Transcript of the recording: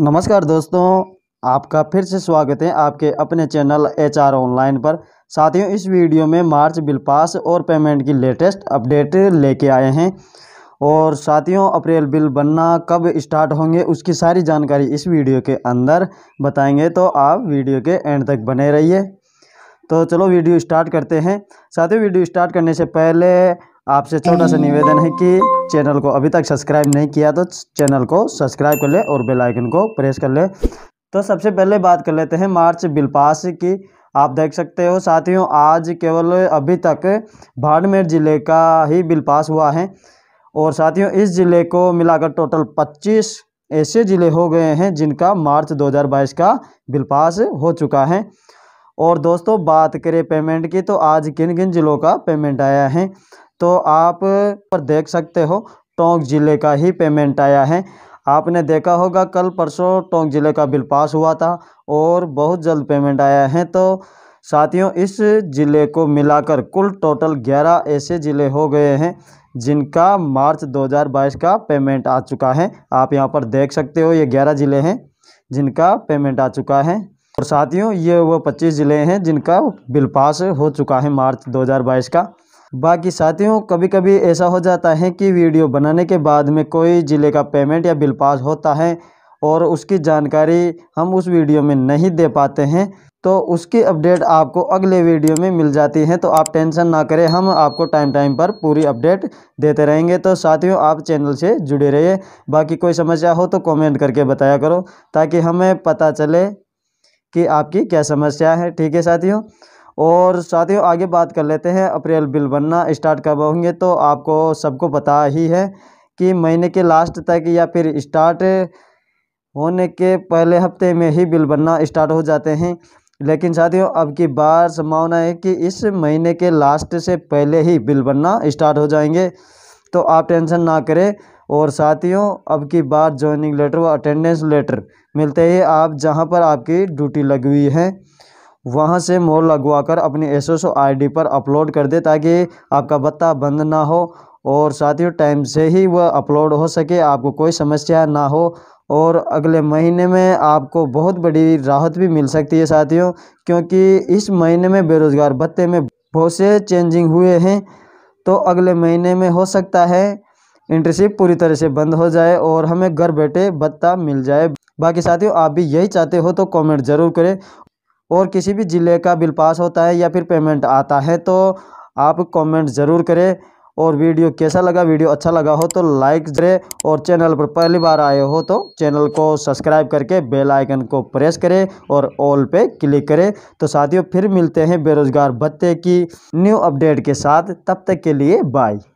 नमस्कार दोस्तों आपका फिर से स्वागत है आपके अपने चैनल एच आर ऑनलाइन पर साथियों इस वीडियो में मार्च बिल पास और पेमेंट की लेटेस्ट अपडेट लेके आए हैं और साथियों अप्रैल बिल बनना कब स्टार्ट होंगे उसकी सारी जानकारी इस वीडियो के अंदर बताएंगे तो आप वीडियो के एंड तक बने रहिए तो चलो वीडियो स्टार्ट करते हैं साथ ही वीडियो स्टार्ट करने से पहले आपसे छोटा सा निवेदन है कि चैनल को अभी तक सब्सक्राइब नहीं किया तो चैनल को सब्सक्राइब कर ले और बेल आइकन को प्रेस कर ले तो सबसे पहले बात कर लेते हैं मार्च बिल पास की आप देख सकते हो साथियों आज केवल अभी तक भाड़मेर ज़िले का ही बिल पास हुआ है और साथियों इस ज़िले को मिलाकर टोटल 25 ऐसे ज़िले हो गए हैं जिनका मार्च 2022 का बिल पास हो चुका है और दोस्तों बात करें पेमेंट की तो आज किन किन ज़िलों का पेमेंट आया है तो आप पर देख सकते हो टोंक ज़िले का ही पेमेंट आया है आपने देखा होगा कल परसों टोंक ज़िले का बिल पास हुआ था और बहुत जल्द पेमेंट आया है तो साथियों इस ज़िले को मिलाकर कुल टोटल 11 ऐसे ज़िले हो गए हैं जिनका मार्च 2022 का पेमेंट आ चुका है आप यहां पर देख सकते हो ये 11 ज़िले हैं जिनका पेमेंट आ चुका है और साथियों ये वो 25 ज़िले हैं जिनका बिल पास हो चुका है मार्च 2022 का बाकी साथियों कभी कभी ऐसा हो जाता है कि वीडियो बनाने के बाद में कोई ज़िले का पेमेंट या बिल पास होता है और उसकी जानकारी हम उस वीडियो में नहीं दे पाते हैं तो उसकी अपडेट आपको अगले वीडियो में मिल जाती है तो आप टेंशन ना करें हम आपको टाइम टाइम पर पूरी अपडेट देते रहेंगे तो साथियों आप चैनल से जुड़े रहिए बाकी कोई समस्या हो तो कमेंट करके बताया करो ताकि हमें पता चले कि आपकी क्या समस्या है ठीक है साथियों और साथियों आगे बात कर लेते हैं अप्रैल बिल बनना स्टार्ट कब होंगे तो आपको सबको पता ही है कि महीने के लास्ट तक या फिर स्टार्ट होने के पहले हफ्ते में ही बिल बनना स्टार्ट हो जाते हैं लेकिन साथियों अब की बार संभावना है कि इस महीने के लास्ट से पहले ही बिल बनना स्टार्ट हो जाएंगे तो आप टेंशन ना करें और साथियों अब की बार ज्वाइनिंग लेटर व अटेंडेंस लेटर मिलते ही आप जहां पर आपकी ड्यूटी लगी हुई है वहां से लगवा लगवाकर अपनी एस एस डी पर अपलोड कर दे ताकि आपका बत्ता बंद ना हो और साथियों टाइम से ही वह अपलोड हो सके आपको कोई समस्या ना हो और अगले महीने में आपको बहुत बड़ी राहत भी मिल सकती है साथियों क्योंकि इस महीने में बेरोज़गार भत्ते में बहुत से चेंजिंग हुए हैं तो अगले महीने में हो सकता है इंटर्नशिप पूरी तरह से बंद हो जाए और हमें घर बैठे भत्ता मिल जाए बाकी साथियों आप भी यही चाहते हो तो कमेंट ज़रूर करें और किसी भी ज़िले का बिल पास होता है या फिर पेमेंट आता है तो आप कमेंट ज़रूर करें और वीडियो कैसा लगा वीडियो अच्छा लगा हो तो लाइक करें और चैनल पर पहली बार आए हो तो चैनल को सब्सक्राइब करके बेल आइकन को प्रेस करें और ऑल पे क्लिक करें तो साथियों फिर मिलते हैं बेरोज़गार भत्ते की न्यू अपडेट के साथ तब तक के लिए बाय